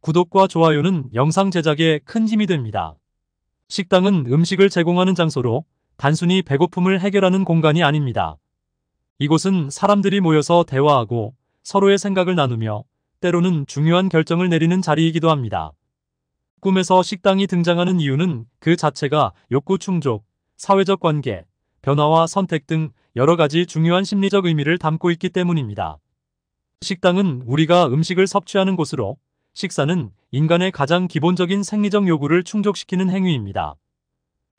구독과 좋아요는 영상 제작에 큰 힘이 됩니다. 식당은 음식을 제공하는 장소로 단순히 배고픔을 해결하는 공간이 아닙니다. 이곳은 사람들이 모여서 대화하고 서로의 생각을 나누며 때로는 중요한 결정을 내리는 자리이기도 합니다. 꿈에서 식당이 등장하는 이유는 그 자체가 욕구 충족, 사회적 관계, 변화와 선택 등 여러 가지 중요한 심리적 의미를 담고 있기 때문입니다. 식당은 우리가 음식을 섭취하는 곳으로 식사는 인간의 가장 기본적인 생리적 요구를 충족시키는 행위입니다.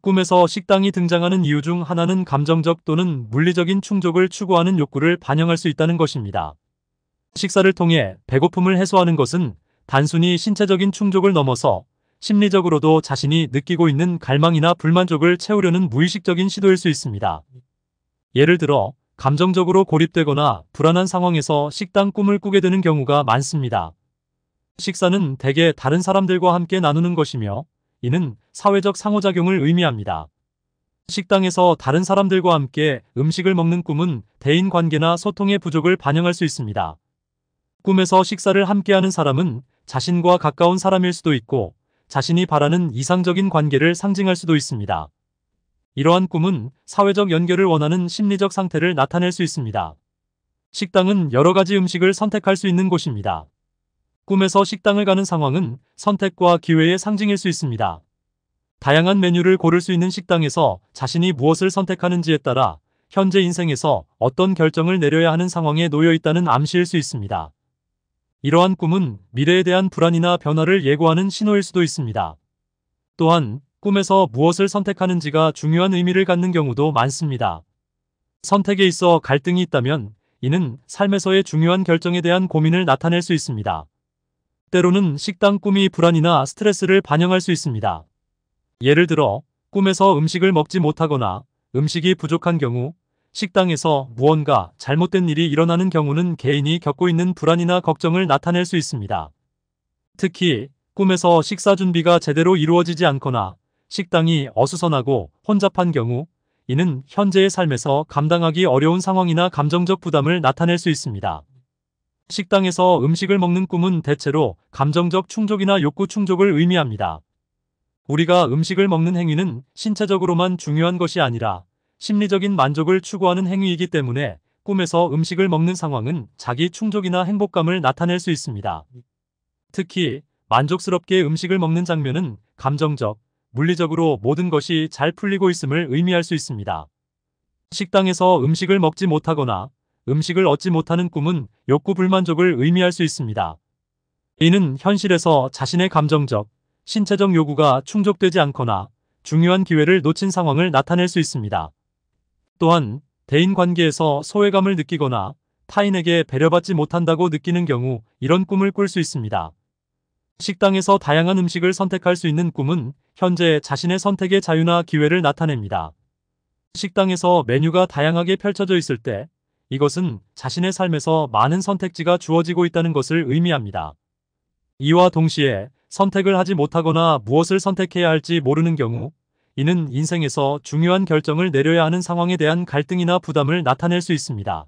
꿈에서 식당이 등장하는 이유 중 하나는 감정적 또는 물리적인 충족을 추구하는 욕구를 반영할 수 있다는 것입니다. 식사를 통해 배고픔을 해소하는 것은 단순히 신체적인 충족을 넘어서 심리적으로도 자신이 느끼고 있는 갈망이나 불만족을 채우려는 무의식적인 시도일 수 있습니다. 예를 들어 감정적으로 고립되거나 불안한 상황에서 식당 꿈을 꾸게 되는 경우가 많습니다. 식사는 대개 다른 사람들과 함께 나누는 것이며 이는 사회적 상호작용을 의미합니다. 식당에서 다른 사람들과 함께 음식을 먹는 꿈은 대인관계나 소통의 부족을 반영할 수 있습니다. 꿈에서 식사를 함께하는 사람은 자신과 가까운 사람일 수도 있고 자신이 바라는 이상적인 관계를 상징할 수도 있습니다. 이러한 꿈은 사회적 연결을 원하는 심리적 상태를 나타낼 수 있습니다. 식당은 여러 가지 음식을 선택할 수 있는 곳입니다. 꿈에서 식당을 가는 상황은 선택과 기회의 상징일 수 있습니다. 다양한 메뉴를 고를 수 있는 식당에서 자신이 무엇을 선택하는지에 따라 현재 인생에서 어떤 결정을 내려야 하는 상황에 놓여 있다는 암시일 수 있습니다. 이러한 꿈은 미래에 대한 불안이나 변화를 예고하는 신호일 수도 있습니다. 또한 꿈에서 무엇을 선택하는지가 중요한 의미를 갖는 경우도 많습니다. 선택에 있어 갈등이 있다면 이는 삶에서의 중요한 결정에 대한 고민을 나타낼 수 있습니다. 때로는 식당 꿈이 불안이나 스트레스를 반영할 수 있습니다. 예를 들어 꿈에서 음식을 먹지 못하거나 음식이 부족한 경우 식당에서 무언가 잘못된 일이 일어나는 경우는 개인이 겪고 있는 불안이나 걱정을 나타낼 수 있습니다. 특히 꿈에서 식사 준비가 제대로 이루어지지 않거나 식당이 어수선하고 혼잡한 경우 이는 현재의 삶에서 감당하기 어려운 상황이나 감정적 부담을 나타낼 수 있습니다. 식당에서 음식을 먹는 꿈은 대체로 감정적 충족이나 욕구 충족을 의미합니다. 우리가 음식을 먹는 행위는 신체적으로만 중요한 것이 아니라 심리적인 만족을 추구하는 행위이기 때문에 꿈에서 음식을 먹는 상황은 자기 충족이나 행복감을 나타낼 수 있습니다. 특히 만족스럽게 음식을 먹는 장면은 감정적, 물리적으로 모든 것이 잘 풀리고 있음을 의미할 수 있습니다. 식당에서 음식을 먹지 못하거나 음식을 얻지 못하는 꿈은 욕구 불만족을 의미할 수 있습니다. 이는 현실에서 자신의 감정적, 신체적 요구가 충족되지 않거나 중요한 기회를 놓친 상황을 나타낼 수 있습니다. 또한 대인관계에서 소외감을 느끼거나 타인에게 배려받지 못한다고 느끼는 경우 이런 꿈을 꿀 수 있습니다. 식당에서 다양한 음식을 선택할 수 있는 꿈은 현재 자신의 선택의 자유나 기회를 나타냅니다. 식당에서 메뉴가 다양하게 펼쳐져 있을 때 이것은 자신의 삶에서 많은 선택지가 주어지고 있다는 것을 의미합니다. 이와 동시에 선택을 하지 못하거나 무엇을 선택해야 할지 모르는 경우 이는 인생에서 중요한 결정을 내려야 하는 상황에 대한 갈등이나 부담을 나타낼 수 있습니다.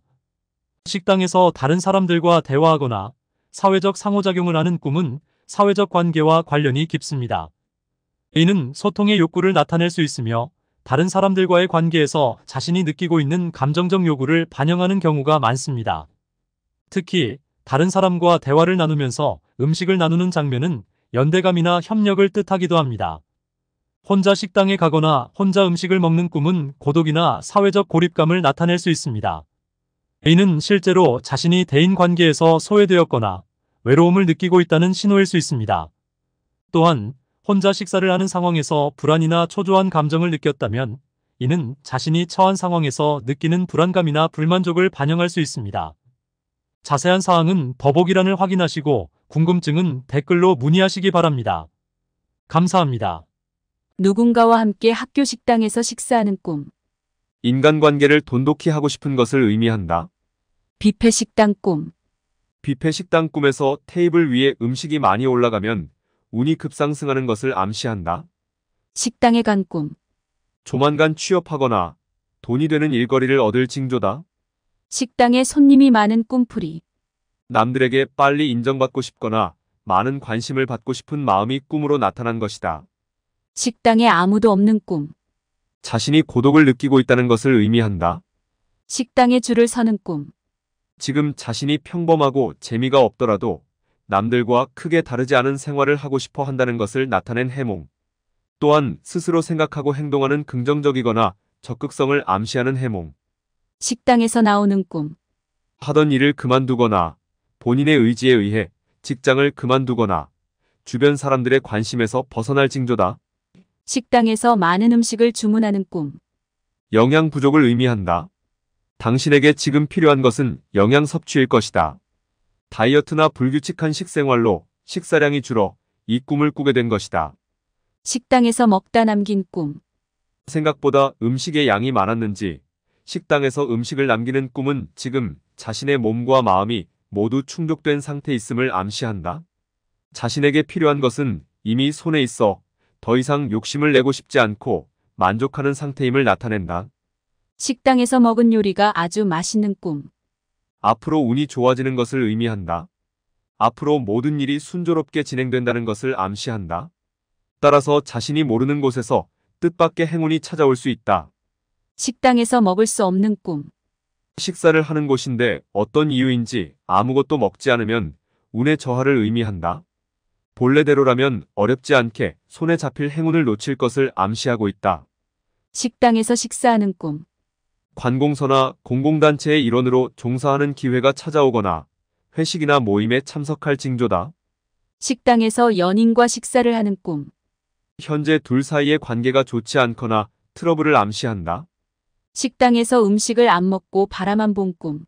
식당에서 다른 사람들과 대화하거나 사회적 상호작용을 하는 꿈은 사회적 관계와 관련이 깊습니다. 이는 소통의 욕구를 나타낼 수 있으며 다른 사람들과의 관계에서 자신이 느끼고 있는 감정적 요구를 반영하는 경우가 많습니다. 특히 다른 사람과 대화를 나누면서 음식을 나누는 장면은 연대감이나 협력을 뜻하기도 합니다. 혼자 식당에 가거나 혼자 음식을 먹는 꿈은 고독이나 사회적 고립감을 나타낼 수 있습니다. A는 실제로 자신이 대인 관계에서 소외되었거나 외로움을 느끼고 있다는 신호일 수 있습니다. 또한 혼자 식사를 하는 상황에서 불안이나 초조한 감정을 느꼈다면 이는 자신이 처한 상황에서 느끼는 불안감이나 불만족을 반영할 수 있습니다. 자세한 사항은 더보기란을 확인하시고 궁금증은 댓글로 문의하시기 바랍니다. 감사합니다. 누군가와 함께 학교 식당에서 식사하는 꿈. 인간관계를 돈독히 하고 싶은 것을 의미한다. 뷔페 식당 꿈. 뷔페 식당 꿈에서 테이블 위에 음식이 많이 올라가면 운이 급상승하는 것을 암시한다. 식당에 간 꿈, 조만간 취업하거나 돈이 되는 일거리를 얻을 징조다. 식당에 손님이 많은 꿈풀이, 남들에게 빨리 인정받고 싶거나 많은 관심을 받고 싶은 마음이 꿈으로 나타난 것이다. 식당에 아무도 없는 꿈, 자신이 고독을 느끼고 있다는 것을 의미한다. 식당에 줄을 서는 꿈, 지금 자신이 평범하고 재미가 없더라도 남들과 크게 다르지 않은 생활을 하고 싶어 한다는 것을 나타낸 해몽. 또한 스스로 생각하고 행동하는 긍정적이거나 적극성을 암시하는 해몽. 식당에서 나오는 꿈. 하던 일을 그만두거나 본인의 의지에 의해 직장을 그만두거나 주변 사람들의 관심에서 벗어날 징조다. 식당에서 많은 음식을 주문하는 꿈. 영양 부족을 의미한다. 당신에게 지금 필요한 것은 영양 섭취일 것이다. 다이어트나 불규칙한 식생활로 식사량이 줄어 이 꿈을 꾸게 된 것이다. 식당에서 먹다 남긴 꿈. 생각보다 음식의 양이 많았는지 식당에서 음식을 남기는 꿈은 지금 자신의 몸과 마음이 모두 충족된 상태 있음을 암시한다. 자신에게 필요한 것은 이미 손에 있어 더 이상 욕심을 내고 싶지 않고 만족하는 상태임을 나타낸다. 식당에서 먹은 요리가 아주 맛있는 꿈. 앞으로 운이 좋아지는 것을 의미한다. 앞으로 모든 일이 순조롭게 진행된다는 것을 암시한다. 따라서 자신이 모르는 곳에서 뜻밖의 행운이 찾아올 수 있다. 식당에서 먹을 수 없는 꿈. 식사를 하는 곳인데 어떤 이유인지 아무것도 먹지 않으면 운의 저하를 의미한다. 본래대로라면 어렵지 않게 손에 잡힐 행운을 놓칠 것을 암시하고 있다. 식당에서 식사하는 꿈. 관공서나 공공단체의 일원으로 종사하는 기회가 찾아오거나 회식이나 모임에 참석할 징조다. 식당에서 연인과 식사를 하는 꿈. 현재 둘 사이의 관계가 좋지 않거나 트러블을 암시한다. 식당에서 음식을 안 먹고 바라만 본 꿈.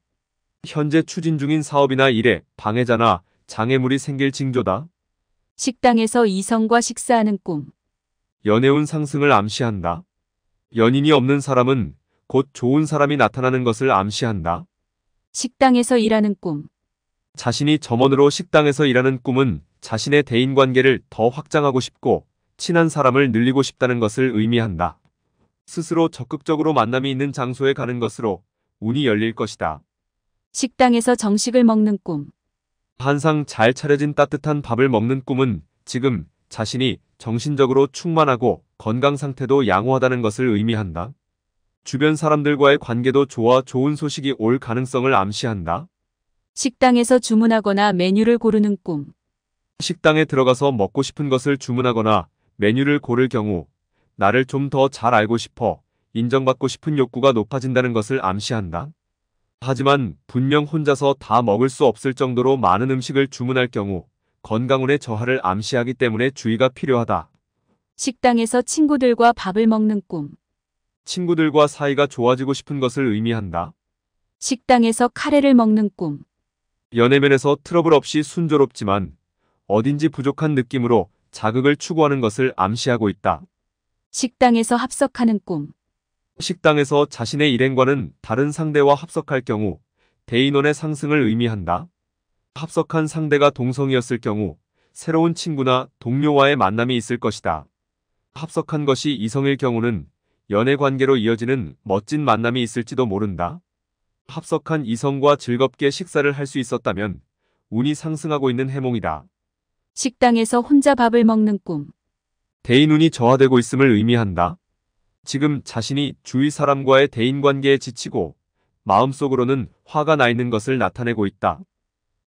현재 추진 중인 사업이나 일에 방해자나 장애물이 생길 징조다. 식당에서 이성과 식사하는 꿈. 연애운 상승을 암시한다. 연인이 없는 사람은 곧 좋은 사람이 나타나는 것을 암시한다. 식당에서 일하는 꿈. 자신이 점원으로 식당에서 일하는 꿈은 자신의 대인관계를 더 확장하고 싶고 친한 사람을 늘리고 싶다는 것을 의미한다. 스스로 적극적으로 만남이 있는 장소에 가는 것으로 운이 열릴 것이다. 식당에서 정식을 먹는 꿈. 한상 잘 차려진 따뜻한 밥을 먹는 꿈은 지금 자신이 정신적으로 충만하고 건강 상태도 양호하다는 것을 의미한다. 주변 사람들과의 관계도 좋아 좋은 소식이 올 가능성을 암시한다. 식당에서 주문하거나 메뉴를 고르는 꿈. 식당에 들어가서 먹고 싶은 것을 주문하거나 메뉴를 고를 경우 나를 좀 더 잘 알고 싶어 인정받고 싶은 욕구가 높아진다는 것을 암시한다. 하지만 분명 혼자서 다 먹을 수 없을 정도로 많은 음식을 주문할 경우 건강운의 저하를 암시하기 때문에 주의가 필요하다. 식당에서 친구들과 밥을 먹는 꿈. 친구들과 사이가 좋아지고 싶은 것을 의미한다. 식당에서 카레를 먹는 꿈. 연애면에서 트러블 없이 순조롭지만 어딘지 부족한 느낌으로 자극을 추구하는 것을 암시하고 있다. 식당에서 합석하는 꿈. 식당에서 자신의 일행과는 다른 상대와 합석할 경우 대인원의 상승을 의미한다. 합석한 상대가 동성이었을 경우 새로운 친구나 동료와의 만남이 있을 것이다. 합석한 것이 이성일 경우는 연애 관계로 이어지는 멋진 만남이 있을지도 모른다. 합석한 이성과 즐겁게 식사를 할 수 있었다면 운이 상승하고 있는 해몽이다. 식당에서 혼자 밥을 먹는 꿈. 대인운이 저하되고 있음을 의미한다. 지금 자신이 주위 사람과의 대인관계에 지치고 마음속으로는 화가 나 있는 것을 나타내고 있다.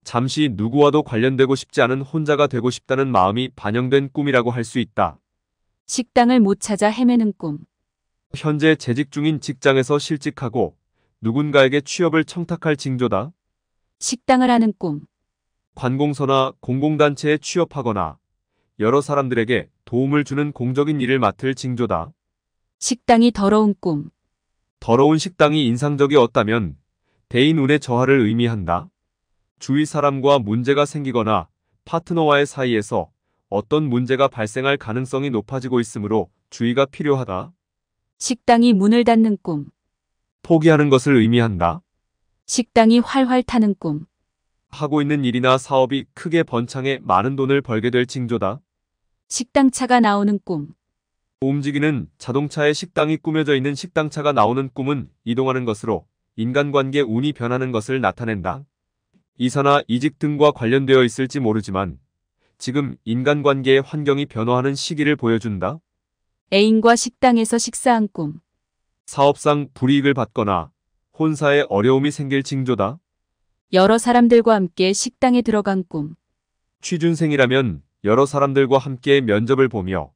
잠시 누구와도 관련되고 싶지 않은 혼자가 되고 싶다는 마음이 반영된 꿈이라고 할 수 있다. 식당을 못 찾아 헤매는 꿈. 현재 재직 중인 직장에서 실직하고 누군가에게 취업을 청탁할 징조다. 식당을 하는 꿈. 관공서나 공공단체에 취업하거나 여러 사람들에게 도움을 주는 공적인 일을 맡을 징조다. 식당이 더러운 꿈. 더러운 식당이 인상적이었다면 대인 운의 저하를 의미한다. 주위 사람과 문제가 생기거나 파트너와의 사이에서 어떤 문제가 발생할 가능성이 높아지고 있으므로 주의가 필요하다. 식당이 문을 닫는 꿈. 포기하는 것을 의미한다. 식당이 활활 타는 꿈. 하고 있는 일이나 사업이 크게 번창해 많은 돈을 벌게 될 징조다. 식당차가 나오는 꿈. 움직이는 자동차에 식당이 꾸며져 있는 식당차가 나오는 꿈은 이동하는 것으로 인간관계 운이 변하는 것을 나타낸다. 이사나 이직 등과 관련되어 있을지 모르지만 지금 인간관계의 환경이 변화하는 시기를 보여준다. 애인과 식당에서 식사한 꿈. 사업상 불이익을 받거나 혼사에 어려움이 생길 징조다. 여러 사람들과 함께 식당에 들어간 꿈. 취준생이라면 여러 사람들과 함께 면접을 보며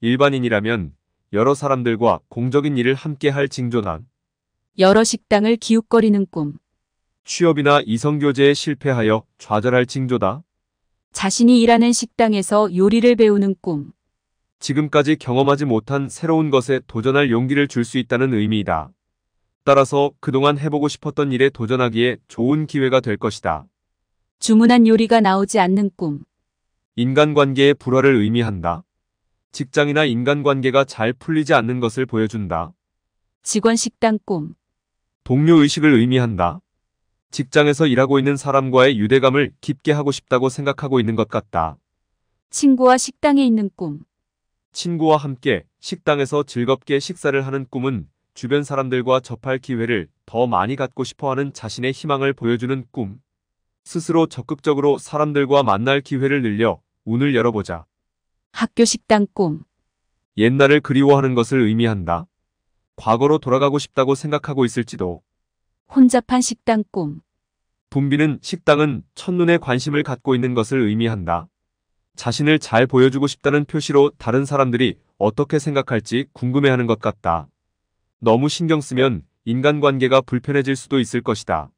일반인이라면 여러 사람들과 공적인 일을 함께 할 징조다. 여러 식당을 기웃거리는 꿈. 취업이나 이성교제에 실패하여 좌절할 징조다. 자신이 일하는 식당에서 요리를 배우는 꿈. 지금까지 경험하지 못한 새로운 것에 도전할 용기를 줄 수 있다는 의미이다. 따라서 그동안 해보고 싶었던 일에 도전하기에 좋은 기회가 될 것이다. 주문한 요리가 나오지 않는 꿈. 인간관계의 불화를 의미한다. 직장이나 인간관계가 잘 풀리지 않는 것을 보여준다. 직원 식당 꿈. 동료 의식을 의미한다. 직장에서 일하고 있는 사람과의 유대감을 깊게 하고 싶다고 생각하고 있는 것 같다. 친구와 식당에 있는 꿈. 친구와 함께 식당에서 즐겁게 식사를 하는 꿈은 주변 사람들과 접할 기회를 더 많이 갖고 싶어하는 자신의 희망을 보여주는 꿈. 스스로 적극적으로 사람들과 만날 기회를 늘려 운을 열어보자. 학교 식당 꿈. 옛날을 그리워하는 것을 의미한다. 과거로 돌아가고 싶다고 생각하고 있을지도. 혼잡한 식당 꿈. 분비는 식당은 첫눈에 관심을 갖고 있는 것을 의미한다. 자신을 잘 보여주고 싶다는 표시로 다른 사람들이 어떻게 생각할지 궁금해하는 것 같다. 너무 신경 쓰면 인간관계가 불편해질 수도 있을 것이다.